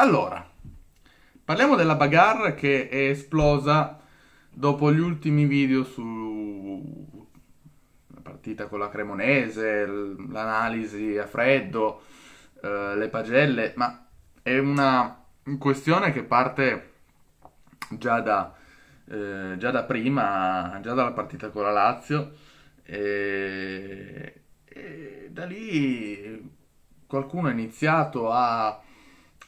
Allora, parliamo della bagarre che è esplosa dopo gli ultimi video sulla partita con la Cremonese, l'analisi a freddo, eh, le pagelle, ma è una questione che parte già da, eh, già da prima, già dalla partita con la Lazio e, e da lì qualcuno ha iniziato a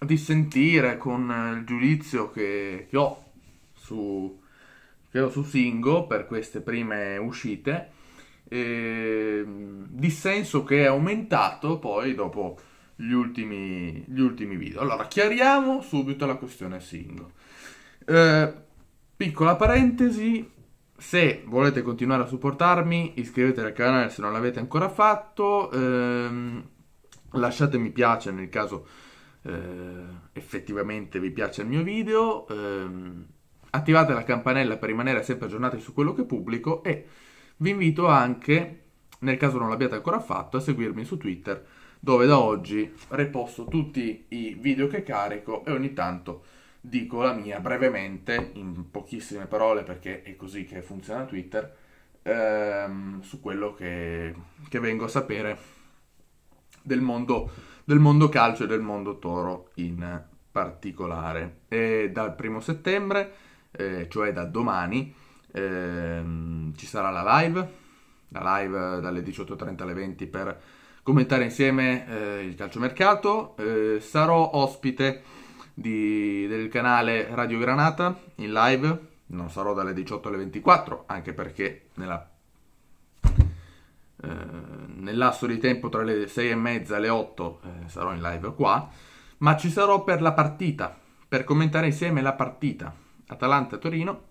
di dissentire con eh, il giudizio che, che ho su, che ho su Singo per queste prime uscite, eh, dissenso che è aumentato poi dopo gli ultimi, gli ultimi video. Allora, chiariamo subito la questione Singo. Eh, piccola parentesi, se volete continuare a supportarmi, iscrivetevi al canale se non l'avete ancora fatto, ehm, lasciate mi piace nel caso eh, effettivamente vi piace il mio video, ehm, attivate la campanella per rimanere sempre aggiornati su quello che pubblico e vi invito anche, nel caso non l'abbiate ancora fatto, a seguirmi su Twitter dove da oggi reposto tutti i video che carico e ogni tanto dico la mia brevemente, in pochissime parole perché è così che funziona Twitter, ehm, su quello che, che vengo a sapere del mondo, del mondo calcio e del mondo toro in particolare. E dal primo settembre, eh, cioè da domani, ehm, ci sarà la live, la live dalle 18.30 alle 20 per commentare insieme eh, il calciomercato. Eh, sarò ospite di, del canale Radio Granata in live, non sarò dalle 18 alle 24, anche perché nella eh, nel lasso di tempo tra le 6 e mezza e le 8 eh, sarò in live qua, ma ci sarò per la partita, per commentare insieme la partita Atalanta-Torino,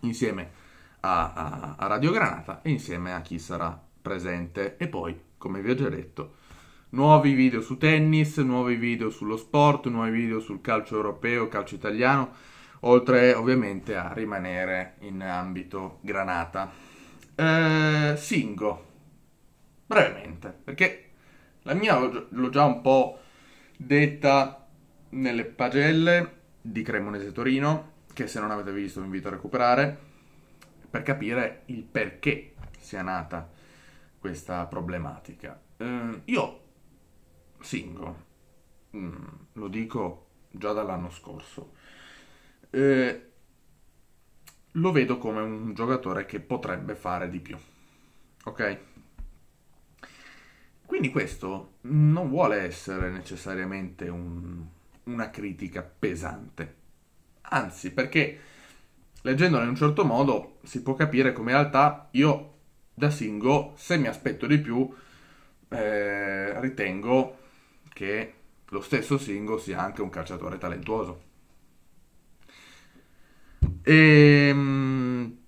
insieme a, a, a Radio Granata e insieme a chi sarà presente. E poi, come vi ho già detto, nuovi video su tennis, nuovi video sullo sport, nuovi video sul calcio europeo, calcio italiano, oltre ovviamente a rimanere in ambito Granata eh, Singo, brevemente, perché la mia l'ho già un po' detta nelle pagelle di Cremonese Torino, che se non avete visto vi invito a recuperare, per capire il perché sia nata questa problematica. Eh, io, Singo, mm, lo dico già dall'anno scorso, eh, lo vedo come un giocatore che potrebbe fare di più. Ok? Quindi questo non vuole essere necessariamente un, una critica pesante. Anzi, perché leggendolo in un certo modo si può capire come in realtà io da Singo, se mi aspetto di più, eh, ritengo che lo stesso Singo sia anche un calciatore talentuoso. Ehm,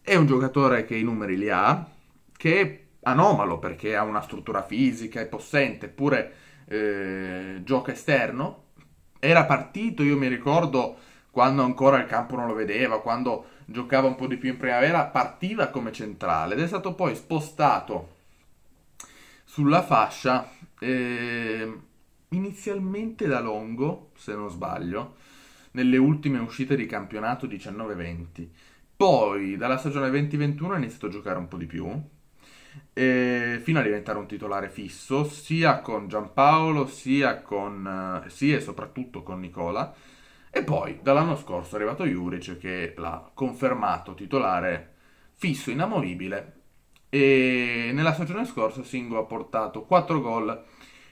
è un giocatore che i numeri li ha, che è anomalo perché ha una struttura fisica, è possente, eppure eh, gioca esterno. Era partito, io mi ricordo, quando ancora il campo non lo vedeva, quando giocava un po' di più in primavera, partiva come centrale ed è stato poi spostato sulla fascia eh, inizialmente da Longo, se non sbaglio, nelle ultime uscite di campionato 19-20. Poi dalla stagione 2021 ha iniziato a giocare un po' di più, fino a diventare un titolare fisso sia con Giampaolo sia, con, sia e soprattutto con Nicola. E poi dall'anno scorso è arrivato Juric che l'ha confermato titolare fisso, inamovibile. E nella stagione scorsa Singo ha portato 4 gol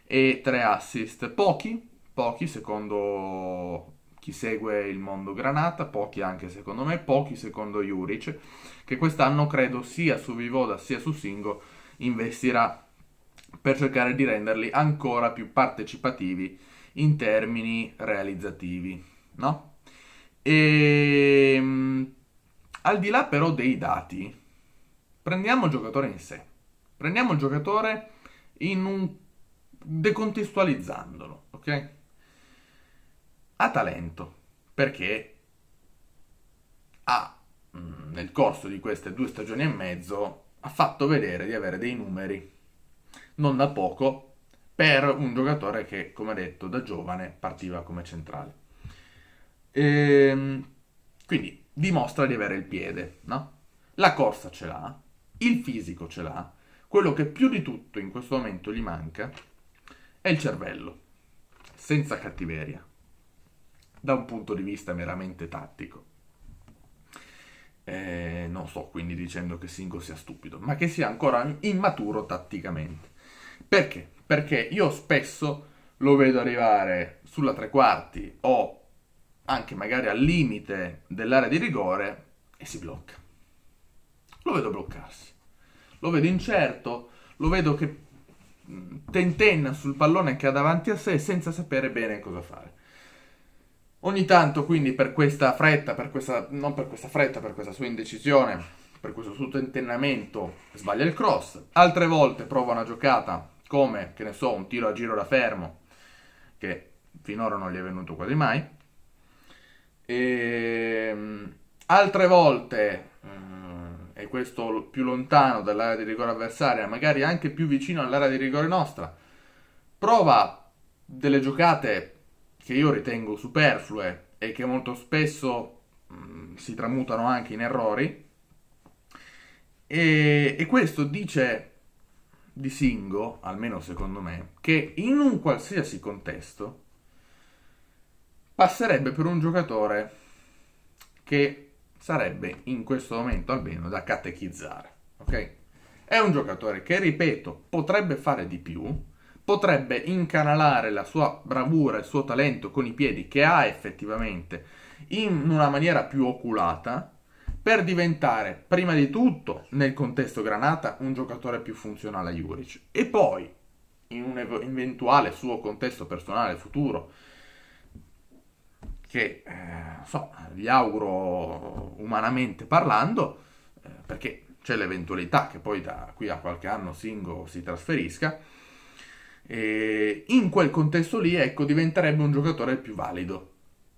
e 3 assist, pochi, pochi secondo chi segue il mondo Granata, pochi anche secondo me, pochi secondo Juric, che quest'anno credo sia su Vivoda sia su Singo investirà per cercare di renderli ancora più partecipativi in termini realizzativi, no? E ehm, al di là però dei dati, prendiamo il giocatore in sé, prendiamo il giocatore in un... decontestualizzandolo, ok? ha talento perché ha, mm, nel corso di queste due stagioni e mezzo, ha fatto vedere di avere dei numeri non da poco per un giocatore che, come detto, da giovane partiva come centrale. Ehm, quindi dimostra di avere il piede, no? La corsa ce l'ha, il fisico ce l'ha, quello che più di tutto in questo momento gli manca è il cervello, senza cattiveria, da un punto di vista meramente tattico. Eh, non sto quindi dicendo che Singo sia stupido, ma che sia ancora immaturo tatticamente. Perché? Perché io spesso lo vedo arrivare sulla tre quarti o anche magari al limite dell'area di rigore e si blocca. Lo vedo bloccarsi, lo vedo incerto, lo vedo che mm, tentenna sul pallone che ha davanti a sé senza sapere bene cosa fare. Ogni tanto, quindi, per questa fretta, per questa, non per questa fretta, per questa sua indecisione, per questo suo tentennamento, sbaglia il cross. Altre volte prova una giocata come, che ne so, un tiro a giro da fermo, che finora non gli è venuto quasi mai. E, ehm, altre volte, mm, e questo più lontano dall'area di rigore avversaria, magari anche più vicino all'area di rigore nostra, prova delle giocate che io ritengo superflue e che molto spesso mh, mm, si tramutano anche in errori. E, e questo dice di Singo, almeno secondo me, che in un qualsiasi contesto passerebbe per un giocatore che sarebbe in questo momento almeno da catechizzare. Ok? È un giocatore che, ripeto, potrebbe fare di più, potrebbe incanalare la sua bravura, il suo talento con i piedi che ha effettivamente in una maniera più oculata per diventare prima di tutto nel contesto Granata un giocatore più funzionale a Juric e poi in un eventuale suo contesto personale futuro che eh, so, gli auguro umanamente parlando eh, perché c'è l'eventualità che poi da qui a qualche anno Singo si trasferisca e in quel contesto lì, ecco, diventerebbe un giocatore più valido.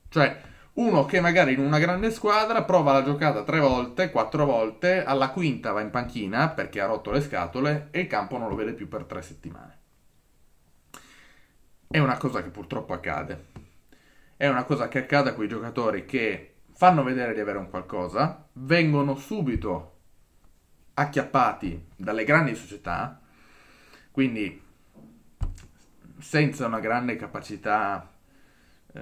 Cioè, uno che magari in una grande squadra prova la giocata tre volte, quattro volte, alla quinta va in panchina perché ha rotto le scatole e il campo non lo vede più per tre settimane. È una cosa che purtroppo accade. È una cosa che accade a quei giocatori che fanno vedere di avere un qualcosa, vengono subito acchiappati dalle grandi società, quindi senza una grande capacità eh,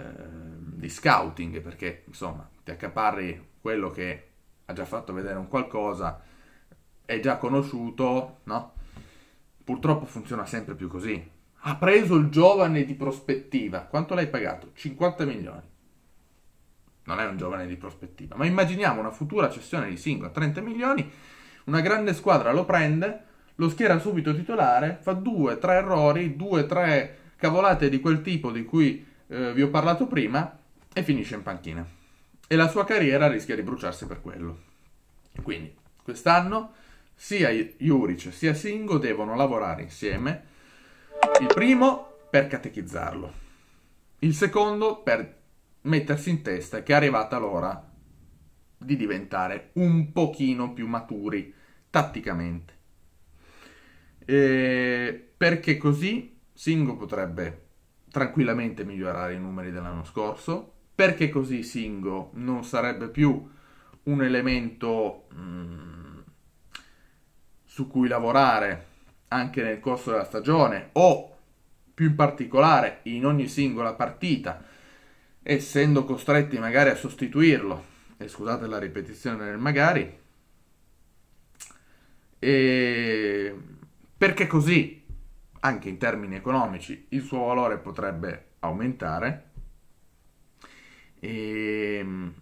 di scouting, perché insomma ti accaparri quello che ha già fatto vedere un qualcosa, è già conosciuto, no? Purtroppo funziona sempre più così. Ha preso il giovane di prospettiva. Quanto l'hai pagato? 50 milioni. Non è un giovane di prospettiva, ma immaginiamo una futura cessione di Singo a 30 milioni, una grande squadra lo prende, lo schiera subito titolare, fa due, tre errori, due, tre cavolate di quel tipo di cui eh, vi ho parlato prima e finisce in panchina. E la sua carriera rischia di bruciarsi per quello. Quindi, quest'anno sia Juric sia Singo devono lavorare insieme. Il primo per catechizzarlo, il secondo per mettersi in testa che è arrivata l'ora di diventare un pochino più maturi tatticamente eh, perché così Singo potrebbe tranquillamente migliorare i numeri dell'anno scorso, perché così Singo non sarebbe più un elemento mh, mm, su cui lavorare anche nel corso della stagione o più in particolare in ogni singola partita, essendo costretti magari a sostituirlo, e scusate la ripetizione del magari, e perché così, anche in termini economici, il suo valore potrebbe aumentare e, ehm,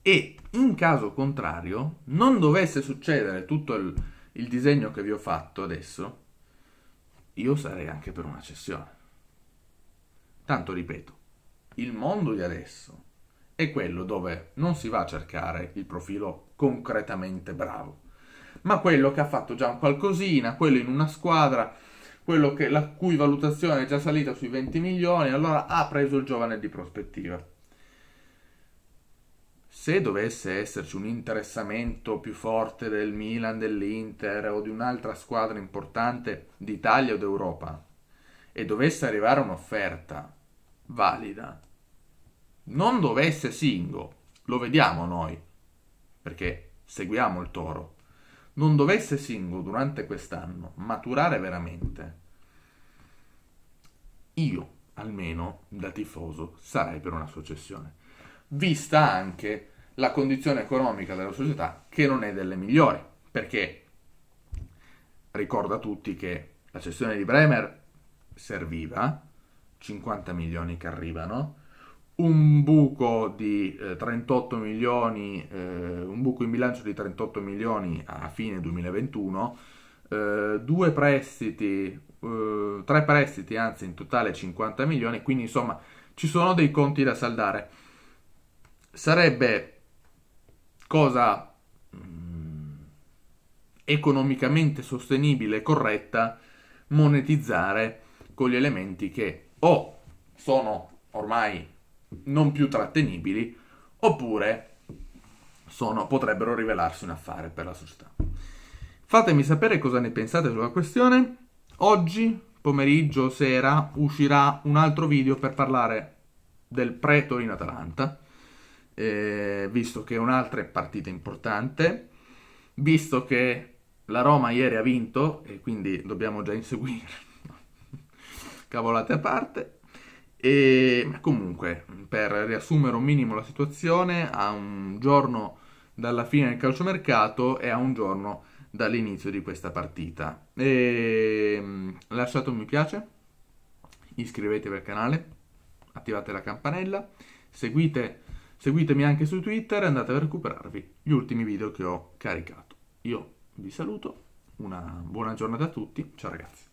e in caso contrario non dovesse succedere tutto il, il disegno che vi ho fatto adesso, io sarei anche per una cessione. Tanto ripeto, il mondo di adesso è quello dove non si va a cercare il profilo concretamente bravo, ma quello che ha fatto già un qualcosina, quello in una squadra, quello che, la cui valutazione è già salita sui 20 milioni, allora ha preso il giovane di prospettiva. Se dovesse esserci un interessamento più forte del Milan, dell'Inter o di un'altra squadra importante d'Italia o d'Europa e dovesse arrivare un'offerta valida, non dovesse Singo, lo vediamo noi, perché seguiamo il toro, non dovesse Singo durante quest'anno maturare veramente, io almeno da tifoso sarei per una successione, vista anche la condizione economica della società che non è delle migliori, perché ricordo a tutti che la cessione di Bremer serviva, 50 milioni che arrivano, un buco di eh, 38 milioni, eh, un buco in bilancio di 38 milioni a fine 2021, eh, due prestiti, eh, tre prestiti anzi in totale 50 milioni, quindi insomma ci sono dei conti da saldare. Sarebbe cosa mm, economicamente sostenibile e corretta monetizzare con gli elementi che o sono ormai non più trattenibili, oppure sono, potrebbero rivelarsi un affare per la società. Fatemi sapere cosa ne pensate sulla questione. Oggi, pomeriggio, sera, uscirà un altro video per parlare del Preto in Atalanta, eh, visto che è un'altra partita importante, visto che la Roma ieri ha vinto e quindi dobbiamo già inseguire. Cavolate a parte, e comunque, per riassumere un minimo la situazione, a un giorno dalla fine del calciomercato e a un giorno dall'inizio di questa partita. E... Mm, Lasciate un mi piace, iscrivetevi al canale, attivate la campanella, seguite, seguitemi anche su Twitter e andate a recuperarvi gli ultimi video che ho caricato. Io vi saluto, una buona giornata a tutti, ciao ragazzi.